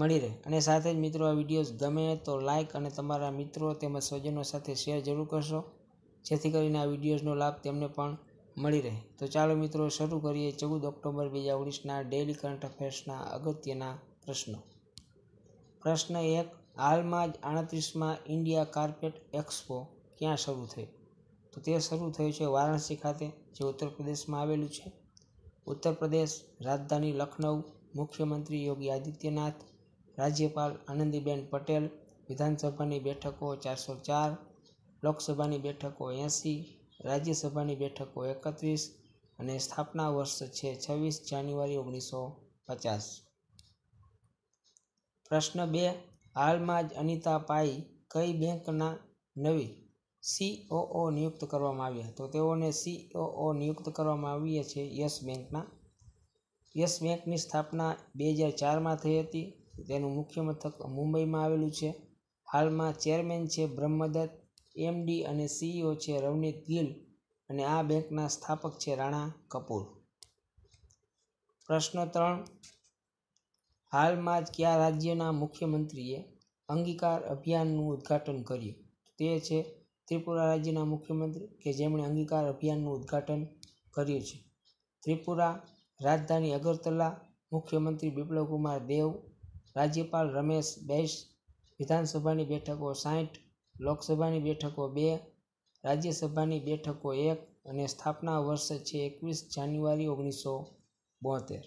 મળી રહે અને સાથે જ મિત્રો આ વિડીયોઝ ગમે તો લાઇક અને તમારા મિત્રો તેમજ સ્વજનો સાથે શેર જરૂર કરશો જેથી કરીને આ વિડીયોઝનો લાભ તેમને પણ મળી રહે તો ચાલો મિત્રો શરૂ કરીએ ચૌદ ઓક્ટોબર બે હજાર ઓગણીસના ડેઇલી કરંટ અફેર્સના અગત્યના પ્રશ્નો પ્રશ્ન એક હાલમાં જ આડત્રીસમાં ઇન્ડિયા કાર્પેટ એક્સપો ક્યાં શરૂ થયું તો તે શરૂ થયું છે વારાણસી ખાતે જે ઉત્તર પ્રદેશમાં આવેલું છે ઉત્તર પ્રદેશ રાજધાની લખનઉ મુખ્યમંત્રી યોગી આદિત્યનાથ રાજ્યપાલ આનંદીબેન પટેલ વિધાનસભાની બેઠકો ચારસો ચાર લોકસભાની બેઠકો એંસી રાજ્યસભાની બેઠકો એકત્રીસ અને સ્થાપના વર્ષ છે છવ્વીસ જાન્યુઆરી ઓગણીસો પચાસ પ્રશ્ન બે હાલમાં જ અનિતા પાઈ કઈ બેંકના નવી સીઓઓ નિયુક્ત કરવામાં આવ્યા તો તેઓને સીઓઓ નિયુક્ત કરવામાં આવી છે યસ બેંકના યસ બેંકની સ્થાપના બે હજાર ચારમાં થઈ હતી તેનું મુખ્ય મથક મુંબઈમાં આવેલું છે હાલમાં ચેરમેન છે બ્રહ્મદત્ત એમડી અને સીઈઓ છે રવનીત ગિલ અને આ બેંકના સ્થાપક છે રાણા કપૂર પ્રશ્ન ત્રણ હાલમાં જ કયા રાજ્યના મુખ્યમંત્રીએ અંગીકાર અભિયાનનું ઉદ્ઘાટન કર્યું તે છે ત્રિપુરા રાજ્યના મુખ્યમંત્રી કે જેમણે અંગીકાર અભિયાનનું ઉદ્ઘાટન કર્યું છે ત્રિપુરા રાજધાની અગરતલા મુખ્યમંત્રી કુમાર દેવ રાજ્યપાલ રમેશ બૈશ વિધાનસભાની બેઠકો સાઠ લોકસભાની બેઠકો બે રાજ્યસભાની બેઠકો એક અને સ્થાપના વર્ષ છે એકવીસ જાન્યુઆરી ઓગણીસો બોતેર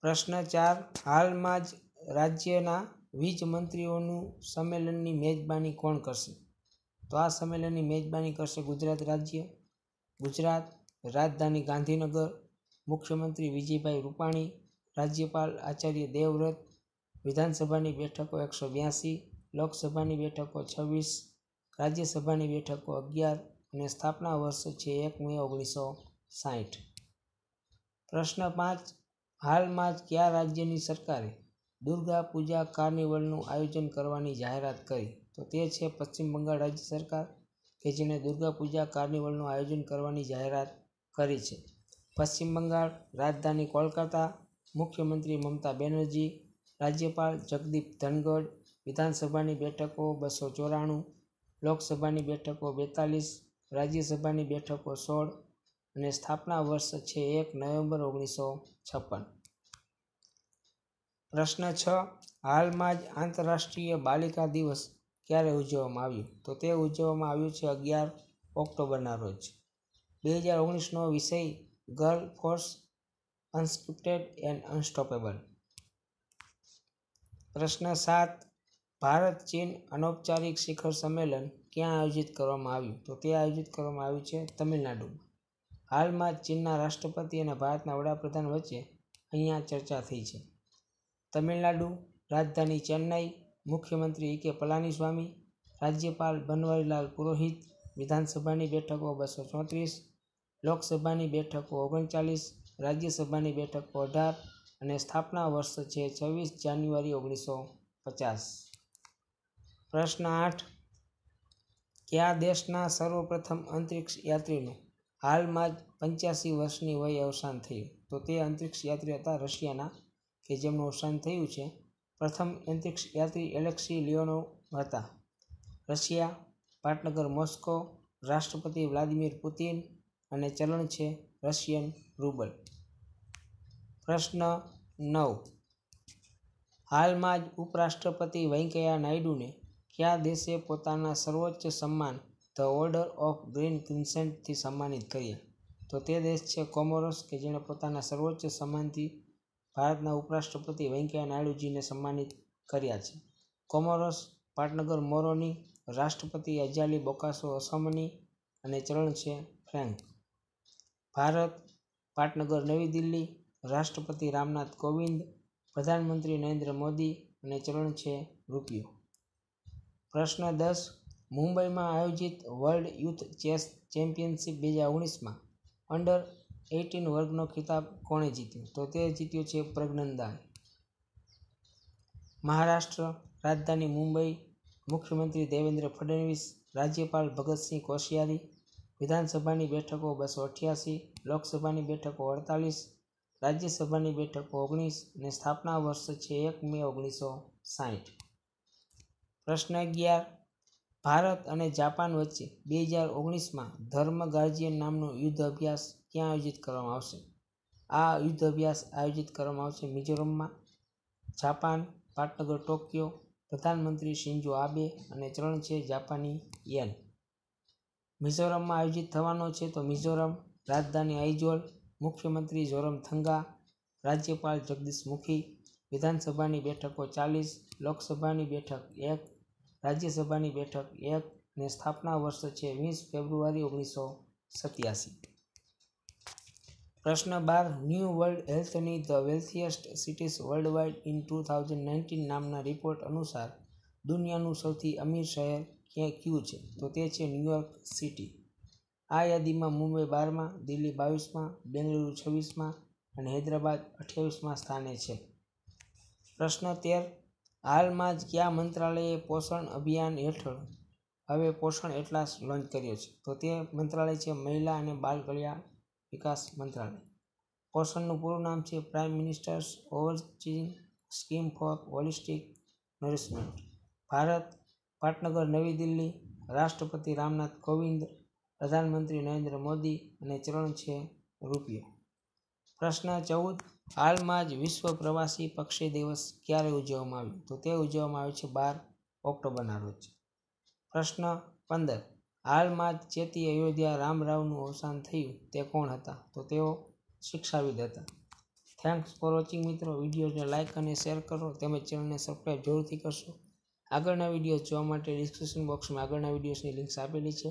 પ્રશ્ન ચાર હાલમાં જ રાજ્યના વીજ મંત્રીઓનું સંમેલનની મેજબાની કોણ કરશે તો આ સંમેલનની મેજબાની કરશે ગુજરાત રાજ્ય ગુજરાત રાજધાની ગાંધીનગર મુખ્યમંત્રી વિજયભાઈ રૂપાણી રાજ્યપાલ આચાર્ય દેવવ્રત વિધાનસભાની બેઠકો એકસો બ્યાસી લોકસભાની બેઠકો છવ્વીસ રાજ્યસભાની બેઠકો અગિયાર અને સ્થાપના વર્ષ છે એક મે ઓગણીસો સાઠ પ્રશ્ન પાંચ હાલમાં જ કયા રાજ્યની સરકારે દુર્ગા પૂજા કાર્નિવલનું આયોજન કરવાની જાહેરાત કરી તો તે છે પશ્ચિમ બંગાળ રાજ્ય સરકાર કે જેને દુર્ગા પૂજા કાર્નિવલનું આયોજન કરવાની જાહેરાત કરી છે પશ્ચિમ બંગાળ રાજધાની કોલકાતા મુખ્યમંત્રી મમતા બેનર્જી રાજ્યપાલ જગદીપ ધનગઢ વિધાનસભાની બેઠકો બસો ચોરાણું લોકસભાની બેઠકો બેતાલીસ રાજ્યસભાની બેઠકો સોળ અને સ્થાપના વર્ષ છે એક નવેમ્બર ઓગણીસો છપ્પન પ્રશ્ન છ હાલમાં જ આંતરરાષ્ટ્રીય બાલિકા દિવસ ક્યારે ઉજવવામાં આવ્યું તો તે ઉજવવામાં આવ્યું છે અગિયાર ઓક્ટોબરના રોજ બે હજાર ઓગણીસનો વિષય girl force unscripted and unstoppable પ્રશ્ન સાત ભારત ચીન અનૌપચારિક શિખર સંમેલન ક્યાં આયોજિત કરવામાં આવ્યું તો તે આયોજિત કરવામાં આવ્યું છે તમિલનાડુમાં હાલમાં ચીનના રાષ્ટ્રપતિ અને ભારતના વડાપ્રધાન વચ્ચે અહીંયા ચર્ચા થઈ છે તમિલનાડુ રાજધાની ચેન્નઈ મુખ્યમંત્રી ઈ કે પલાનીસ્વામી રાજ્યપાલ બનવારીલાલ પુરોહિત વિધાનસભાની બેઠકો બસો ચોત્રીસ લોકસભાની બેઠકો ઓગણચાલીસ રાજ્યસભાની બેઠક અઢાર અને સ્થાપના વર્ષ છે છવ્વીસ જાન્યુઆરી ઓગણીસો પચાસ પ્રશ્ન આઠ કયા દેશના સર્વપ્રથમ અંતરિક્ષ યાત્રીનું હાલમાં જ પંચ્યાસી વર્ષની વય અવસાન થયું તો તે અંતરિક્ષ યાત્રી હતા રશિયાના કે જેમનું અવસાન થયું છે પ્રથમ અંતરિક્ષ યાત્રી એલેક્સી લિયોનો હતા રશિયા પાટનગર મોસ્કો રાષ્ટ્રપતિ વ્લાદિમીર પુતિન અને ચલણ છે રશિયન રૂબલ પ્રશ્ન નવ હાલમાં જ ઉપરાષ્ટ્રપતિ વેંકૈયા નાયડુને કયા દેશે પોતાના સર્વોચ્ચ સન્માન ધ ઓર્ડર ઓફ ગ્રીન ક્રિસન્ટથી સન્માનિત કરીએ તો તે દેશ છે કોમોરોસ કે જેણે પોતાના સર્વોચ્ચ સન્માનથી ભારતના ઉપરાષ્ટ્રપતિ વેંકૈયા નાયડુજીને સન્માનિત કર્યા છે કોમોરોસ પાટનગર મોરોની રાષ્ટ્રપતિ અજાલી બોકાસો અસમની અને ચરણ છે ફ્રેન્ક ભારત પાટનગર નવી દિલ્હી રાષ્ટ્રપતિ રામનાથ કોવિંદ પ્રધાનમંત્રી નરેન્દ્ર મોદી અને ચલણ છે રૂપિયો પ્રશ્ન દસ મુંબઈમાં આયોજિત વર્લ્ડ યુથ ચેસ ચેમ્પિયનશિપ બે હજાર ઓગણીસમાં અંડર એઇટીન વર્ગનો ખિતાબ કોણે જીત્યો તો તે જીત્યો છે પ્રજ્ઞનદાએ મહારાષ્ટ્ર રાજધાની મુંબઈ મુખ્યમંત્રી દેવેન્દ્ર ફડણવીસ રાજ્યપાલ ભગતસિંહ કોશિયારી વિધાનસભાની બેઠકો બસો અઠ્યાસી લોકસભાની બેઠકો અડતાલીસ રાજ્યસભાની બેઠક ઓગણીસ અને સ્થાપના વર્ષ છે એક મે ઓગણીસો સાહીઠ પ્રશ્ન અગિયાર ભારત અને જાપાન વચ્ચે બે હજાર ઓગણીસમાં ધર્મ ગાર્જિયન નામનો યુદ્ધ અભ્યાસ ક્યાં આયોજિત કરવામાં આવશે આ યુદ્ધ અભ્યાસ આયોજિત કરવામાં આવશે મિઝોરમમાં જાપાન પાટનગર ટોક્યો પ્રધાનમંત્રી શિન્જો આબે અને ત્રણ છે જાપાની યેન મિઝોરમમાં આયોજિત થવાનો છે તો મિઝોરમ રાજધાની આઇજોલ મુખ્યમંત્રી જોરમથંગા રાજ્યપાલ જગદીશ મુખી વિધાનસભાની બેઠકો ચાલીસ લોકસભાની બેઠક એક રાજ્યસભાની બેઠક એક ને સ્થાપના વર્ષ છે વીસ ફેબ્રુઆરી ઓગણીસો સત્યાસી પ્રશ્ન બાર ન્યૂ વર્લ્ડ હેલ્થની the wealthiest cities worldwide in two thousand nineteen નામના રિપોર્ટ અનુસાર દુનિયાનું સૌથી અમીર શહેર ક્યાં ક્યું છે તો તે છે ન્યૂયોર્ક સિટી આ યાદીમાં મુંબઈ બારમાં દિલ્હી બાવીસમાં બેંગલુરુ છવ્વીસમાં અને હૈદરાબાદ અઠ્યાવીસમાં સ્થાને છે પ્રશ્ન તેર હાલમાં જ કયા મંત્રાલયે પોષણ અભિયાન હેઠળ હવે પોષણ એટલા લોન્ચ કર્યો છે તો તે મંત્રાલય છે મહિલા અને બાળ કલ્યાણ વિકાસ મંત્રાલય પોષણનું પૂરું નામ છે prime minister's overarching scheme for holistic nourishment Bharat પાટનગર નવી દિલ્હી રાષ્ટ્રપતિ રામનાથ કોવિંદ પ્રધાનમંત્રી નરેન્દ્ર મોદી અને ત્રણ છે રૂપિયો પ્રશ્ન ચૌદ હાલમાં જ વિશ્વ પ્રવાસી પક્ષી દિવસ ક્યારે ઉજવવામાં આવ્યો તો તે ઉજવવામાં આવ્યો છે બાર ઓક્ટોબરના રોજ પ્રશ્ન પંદર હાલમાં જ ચેતી અયોધ્યા રામરાવનું અવસાન થયું તે કોણ હતા તો તેઓ શિક્ષાવિદ હતા થેન્ક્સ ફોર વોચિંગ મિત્રો વિડીયોને લાઇક અને શેર કરો તેમજ ચેનલને સબસ્ક્રાઈબ જરૂરથી કરશો આગળના વિડીયો જોવા માટે ડિસ્ક્રિપ્શન બોક્સમાં આગળના વિડીયોઝની લિંક્સ આપેલી છે